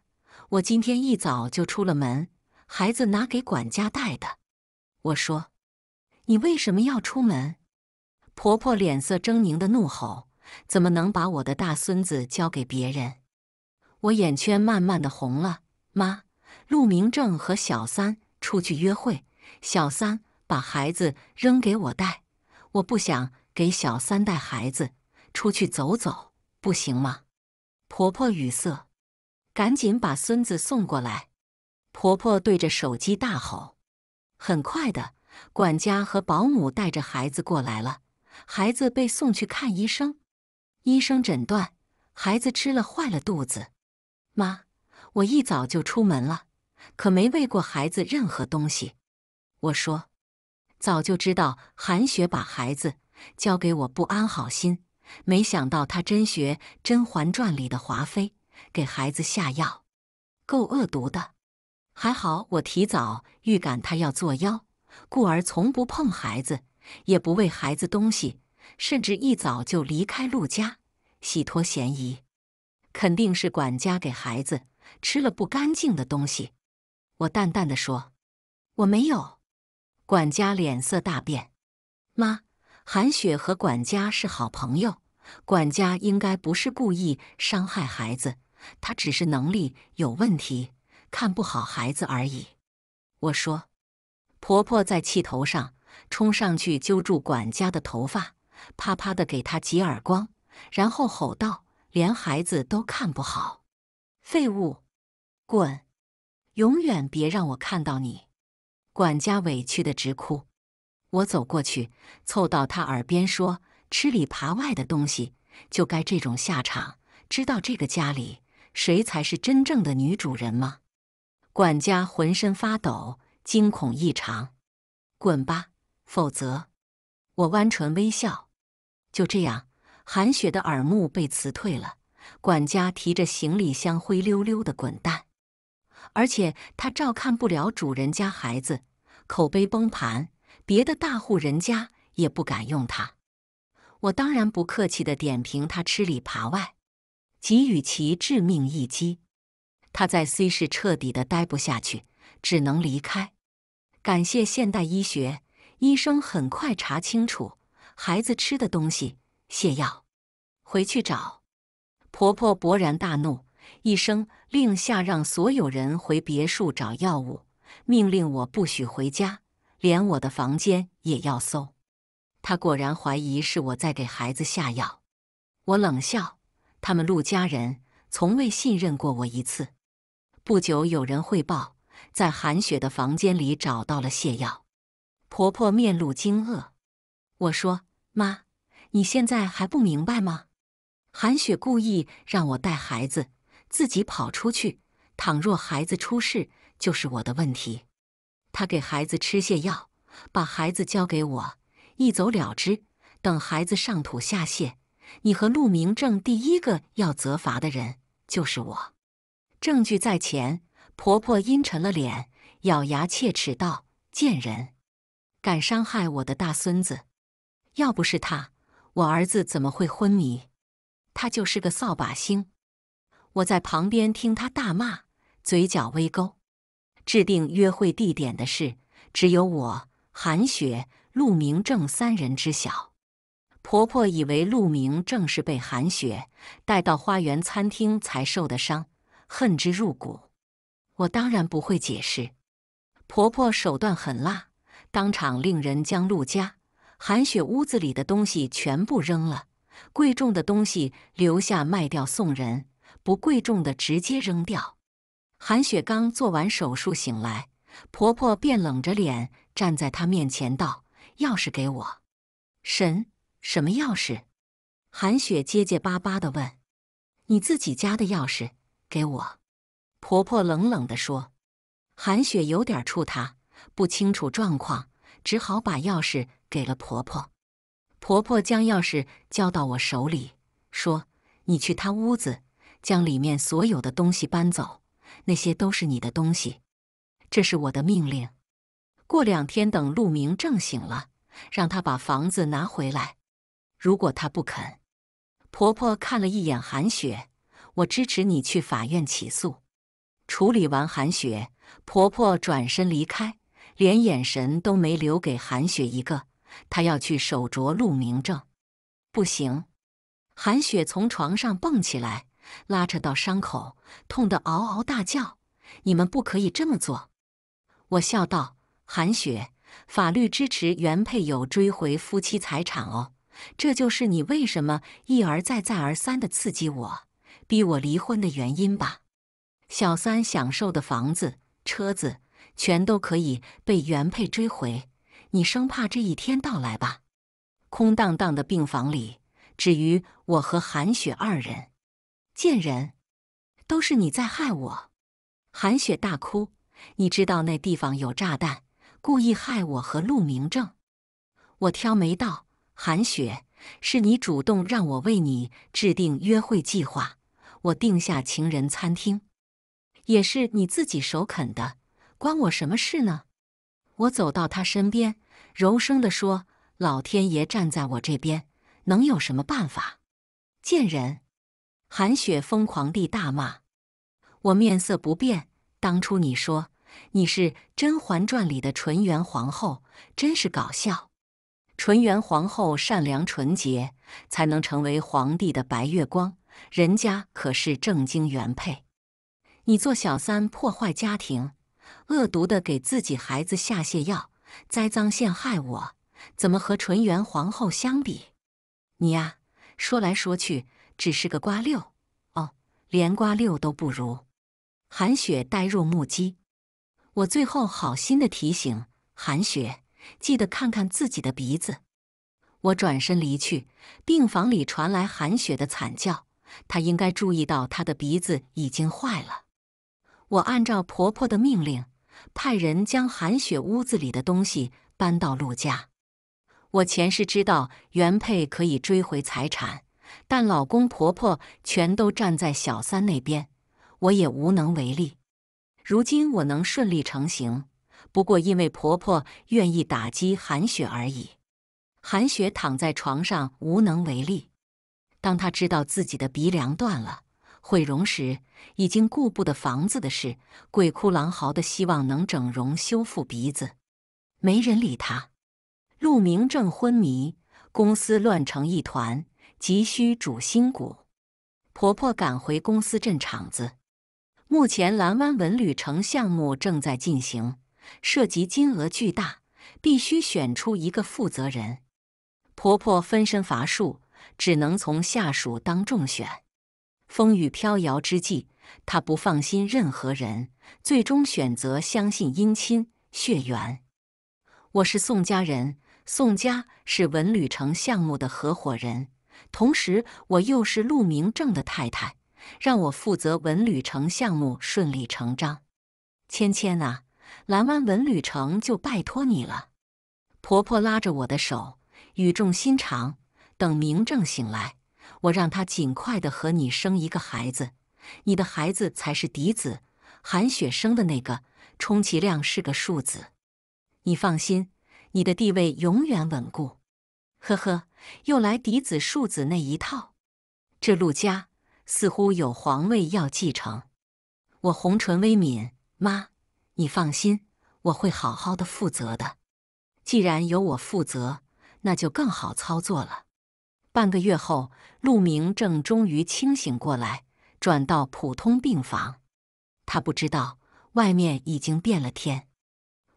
我今天一早就出了门，孩子拿给管家带的。”我说。你为什么要出门？婆婆脸色狰狞的怒吼：“怎么能把我的大孙子交给别人？”我眼圈慢慢的红了。妈，陆明正和小三出去约会，小三把孩子扔给我带。我不想给小三带孩子，出去走走不行吗？婆婆语塞，赶紧把孙子送过来。婆婆对着手机大吼：“很快的。”管家和保姆带着孩子过来了，孩子被送去看医生。医生诊断孩子吃了坏了肚子。妈，我一早就出门了，可没喂过孩子任何东西。我说，早就知道韩雪把孩子交给我不安好心，没想到她真学《甄嬛传》里的华妃给孩子下药，够恶毒的。还好我提早预感她要作妖。故而从不碰孩子，也不喂孩子东西，甚至一早就离开陆家，洗脱嫌疑。肯定是管家给孩子吃了不干净的东西。我淡淡的说：“我没有。”管家脸色大变。妈，韩雪和管家是好朋友，管家应该不是故意伤害孩子，他只是能力有问题，看不好孩子而已。我说。婆婆在气头上，冲上去揪住管家的头发，啪啪的给他几耳光，然后吼道：“连孩子都看不好，废物，滚！永远别让我看到你！”管家委屈的直哭。我走过去，凑到他耳边说：“吃里扒外的东西，就该这种下场。知道这个家里谁才是真正的女主人吗？”管家浑身发抖。惊恐异常，滚吧！否则，我弯唇微笑。就这样，韩雪的耳目被辞退了。管家提着行李箱灰溜溜的滚蛋，而且他照看不了主人家孩子，口碑崩盘，别的大户人家也不敢用他。我当然不客气的点评他吃里扒外，给予其致命一击。他在 C 市彻底的待不下去，只能离开。感谢现代医学，医生很快查清楚孩子吃的东西，泻药。回去找婆婆，勃然大怒，一声令下，让所有人回别墅找药物，命令我不许回家，连我的房间也要搜。他果然怀疑是我在给孩子下药。我冷笑，他们陆家人从未信任过我一次。不久，有人汇报。在韩雪的房间里找到了泻药，婆婆面露惊愕。我说：“妈，你现在还不明白吗？韩雪故意让我带孩子，自己跑出去。倘若孩子出事，就是我的问题。她给孩子吃泻药，把孩子交给我，一走了之。等孩子上吐下泻，你和陆明正第一个要责罚的人就是我。证据在前。”婆婆阴沉了脸，咬牙切齿道：“贱人，敢伤害我的大孙子！要不是他，我儿子怎么会昏迷？他就是个扫把星！”我在旁边听她大骂，嘴角微勾。制定约会地点的事，只有我、韩雪、陆明正三人知晓。婆婆以为陆明正是被韩雪带到花园餐厅才受的伤，恨之入骨。我当然不会解释。婆婆手段狠辣，当场令人将陆家韩雪屋子里的东西全部扔了，贵重的东西留下卖掉送人，不贵重的直接扔掉。韩雪刚做完手术醒来，婆婆便冷着脸站在她面前道：“钥匙给我。”“什什么钥匙？”韩雪结结巴巴地问。“你自己家的钥匙，给我。”婆婆冷冷的说：“韩雪有点怵她，不清楚状况，只好把钥匙给了婆婆。婆婆将钥匙交到我手里，说：‘你去她屋子，将里面所有的东西搬走，那些都是你的东西。这是我的命令。过两天等陆明正醒了，让他把房子拿回来。如果他不肯，婆婆看了一眼韩雪，我支持你去法院起诉。’”处理完韩雪，婆婆转身离开，连眼神都没留给韩雪一个。她要去手镯鹿明正。不行！韩雪从床上蹦起来，拉扯到伤口，痛得嗷嗷大叫：“你们不可以这么做！”我笑道：“韩雪，法律支持原配有追回夫妻财产哦，这就是你为什么一而再、再而三的刺激我，逼我离婚的原因吧？”小三享受的房子、车子，全都可以被原配追回。你生怕这一天到来吧？空荡荡的病房里，只余我和韩雪二人。贱人，都是你在害我！韩雪大哭，你知道那地方有炸弹，故意害我和陆明正。我挑眉道：“韩雪，是你主动让我为你制定约会计划，我定下情人餐厅。”也是你自己首肯的，关我什么事呢？我走到他身边，柔声地说：“老天爷站在我这边，能有什么办法？”贱人，韩雪疯狂地大骂。我面色不变。当初你说你是《甄嬛传》里的纯元皇后，真是搞笑。纯元皇后善良纯洁，才能成为皇帝的白月光。人家可是正经原配。你做小三破坏家庭，恶毒的给自己孩子下泻药，栽赃陷害我，怎么和纯元皇后相比？你呀，说来说去只是个瓜六，哦，连瓜六都不如。韩雪呆若木鸡。我最后好心的提醒韩雪，记得看看自己的鼻子。我转身离去，病房里传来韩雪的惨叫。她应该注意到她的鼻子已经坏了。我按照婆婆的命令，派人将韩雪屋子里的东西搬到陆家。我前世知道原配可以追回财产，但老公婆婆全都站在小三那边，我也无能为力。如今我能顺利成行，不过因为婆婆愿意打击韩雪而已。韩雪躺在床上无能为力，当她知道自己的鼻梁断了。毁容时，已经顾不得房子的事，鬼哭狼嚎的希望能整容修复鼻子，没人理他。陆明正昏迷，公司乱成一团，急需主心骨。婆婆赶回公司镇场子。目前蓝湾文旅城项目正在进行，涉及金额巨大，必须选出一个负责人。婆婆分身乏术，只能从下属当众选。风雨飘摇之际，他不放心任何人，最终选择相信姻亲血缘。我是宋家人，宋家是文旅城项目的合伙人，同时我又是陆明正的太太，让我负责文旅城项目顺理成章。芊芊啊，蓝湾文旅城就拜托你了。婆婆拉着我的手，语重心长：“等明正醒来。”我让他尽快的和你生一个孩子，你的孩子才是嫡子，韩雪生的那个充其量是个庶子。你放心，你的地位永远稳固。呵呵，又来嫡子庶子那一套。这陆家似乎有皇位要继承。我红唇微抿，妈，你放心，我会好好的负责的。既然由我负责，那就更好操作了。半个月后，陆明正终于清醒过来，转到普通病房。他不知道外面已经变了天。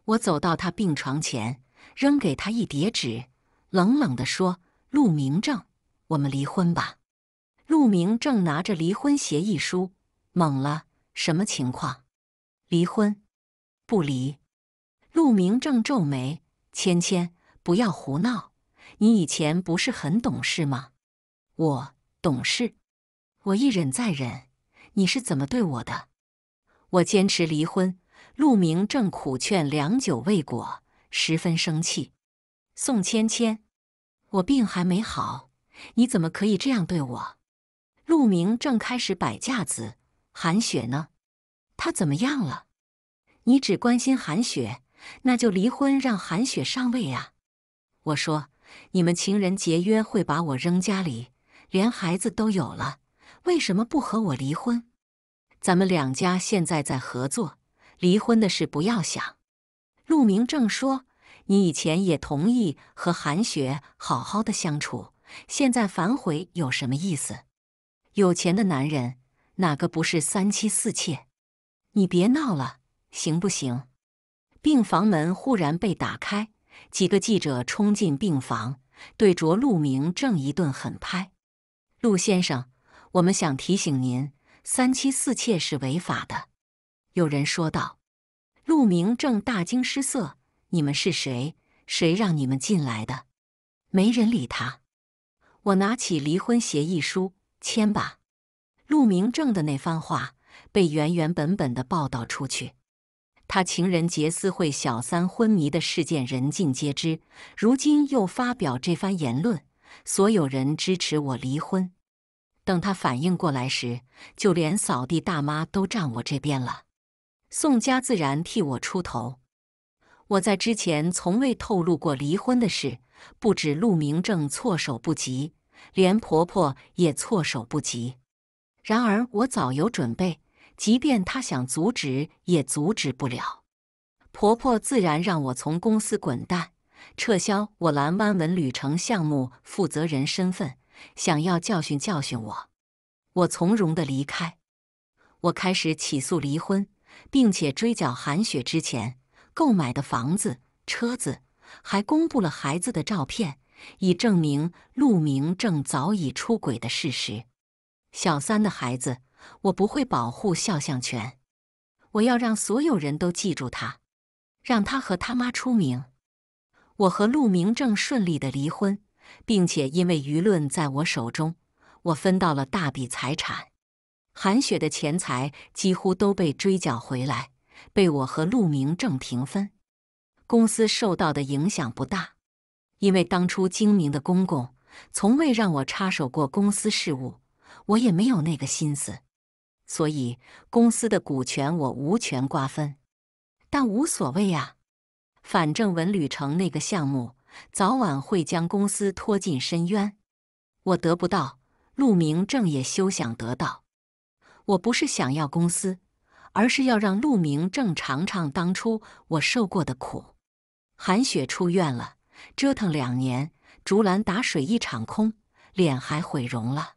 我走到他病床前，扔给他一叠纸，冷冷的说：“陆明正，我们离婚吧。”陆明正拿着离婚协议书，懵了，什么情况？离婚？不离？陆明正皱眉：“芊芊，不要胡闹。”你以前不是很懂事吗？我懂事，我一忍再忍。你是怎么对我的？我坚持离婚。陆明正苦劝良久未果，十分生气。宋芊芊，我病还没好，你怎么可以这样对我？陆明正开始摆架子。韩雪呢？她怎么样了？你只关心韩雪，那就离婚，让韩雪上位啊！我说。你们情人节约会把我扔家里，连孩子都有了，为什么不和我离婚？咱们两家现在在合作，离婚的事不要想。陆明正说：“你以前也同意和韩雪好好的相处，现在反悔有什么意思？有钱的男人哪个不是三妻四妾？你别闹了，行不行？”病房门忽然被打开。几个记者冲进病房，对着陆明正一顿狠拍。“陆先生，我们想提醒您，三妻四妾是违法的。”有人说道。陆明正大惊失色：“你们是谁？谁让你们进来的？”没人理他。我拿起离婚协议书，签吧。陆明正的那番话被原原本本的报道出去。他情人杰私会小三昏迷的事件人尽皆知，如今又发表这番言论，所有人支持我离婚。等他反应过来时，就连扫地大妈都站我这边了。宋家自然替我出头。我在之前从未透露过离婚的事，不止陆明正措手不及，连婆婆也措手不及。然而我早有准备。即便他想阻止，也阻止不了。婆婆自然让我从公司滚蛋，撤销我蓝湾文旅城项目负责人身份，想要教训教训我。我从容的离开。我开始起诉离婚，并且追缴韩雪之前购买的房子、车子，还公布了孩子的照片，以证明陆明正早已出轨的事实。小三的孩子。我不会保护肖像权，我要让所有人都记住他，让他和他妈出名。我和陆明正顺利的离婚，并且因为舆论在我手中，我分到了大笔财产。韩雪的钱财几乎都被追缴回来，被我和陆明正平分。公司受到的影响不大，因为当初精明的公公从未让我插手过公司事务，我也没有那个心思。所以公司的股权我无权瓜分，但无所谓啊，反正文旅城那个项目早晚会将公司拖进深渊，我得不到，陆明正也休想得到。我不是想要公司，而是要让陆明正尝尝当初我受过的苦。韩雪出院了，折腾两年，竹篮打水一场空，脸还毁容了，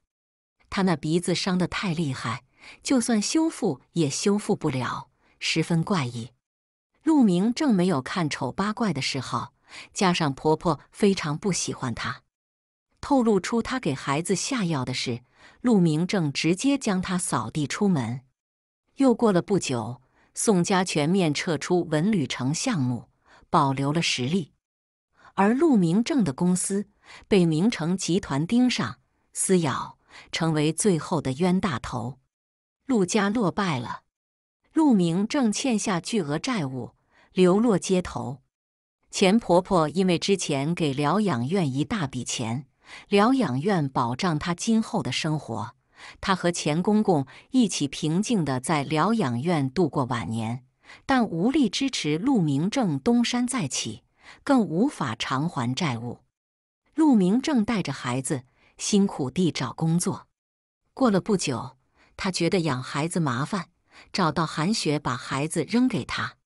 她那鼻子伤得太厉害。就算修复也修复不了，十分怪异。陆明正没有看丑八怪的嗜好，加上婆婆非常不喜欢他，透露出他给孩子下药的事，陆明正直接将他扫地出门。又过了不久，宋家全面撤出文旅城项目，保留了实力，而陆明正的公司被明城集团盯上，撕咬，成为最后的冤大头。陆家落败了，陆明正欠下巨额债务，流落街头。钱婆婆因为之前给疗养院一大笔钱，疗养院保障她今后的生活，她和钱公公一起平静地在疗养院度过晚年。但无力支持陆明正东山再起，更无法偿还债务。陆明正带着孩子辛苦地找工作。过了不久。他觉得养孩子麻烦，找到韩雪把孩子扔给他。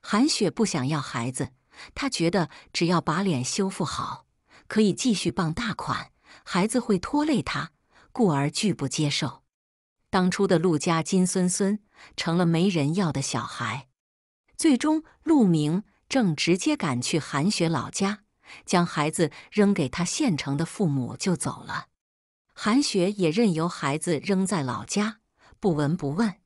韩雪不想要孩子，他觉得只要把脸修复好，可以继续傍大款，孩子会拖累他，故而拒不接受。当初的陆家金孙孙成了没人要的小孩，最终陆明正直接赶去韩雪老家，将孩子扔给他现成的父母就走了。韩雪也任由孩子扔在老家，不闻不问。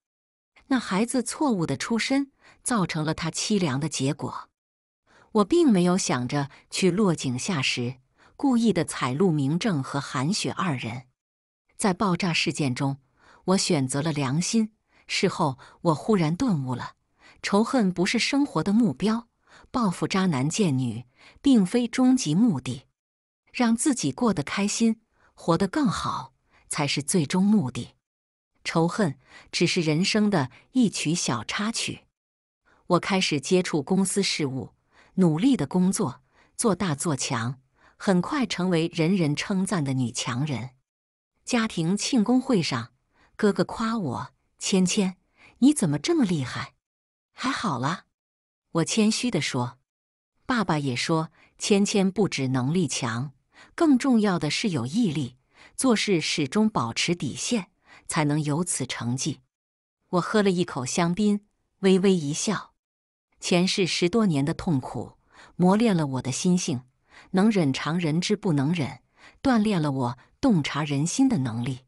那孩子错误的出身，造成了他凄凉的结果。我并没有想着去落井下石，故意的踩陆明正和韩雪二人。在爆炸事件中，我选择了良心。事后，我忽然顿悟了：仇恨不是生活的目标，报复渣男贱女，并非终极目的，让自己过得开心。活得更好才是最终目的，仇恨只是人生的一曲小插曲。我开始接触公司事务，努力的工作，做大做强，很快成为人人称赞的女强人。家庭庆功会上，哥哥夸我：“芊芊，你怎么这么厉害？”还好啦，我谦虚的说。爸爸也说：“芊芊不止能力强。”更重要的是有毅力，做事始终保持底线，才能有此成绩。我喝了一口香槟，微微一笑。前世十多年的痛苦磨练了我的心性，能忍常人之不能忍，锻炼了我洞察人心的能力。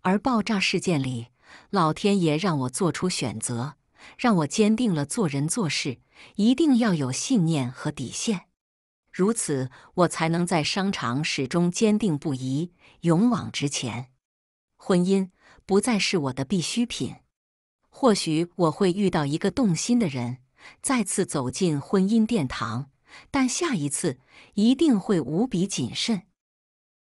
而爆炸事件里，老天爷让我做出选择，让我坚定了做人做事一定要有信念和底线。如此，我才能在商场始终坚定不移、勇往直前。婚姻不再是我的必需品。或许我会遇到一个动心的人，再次走进婚姻殿堂，但下一次一定会无比谨慎。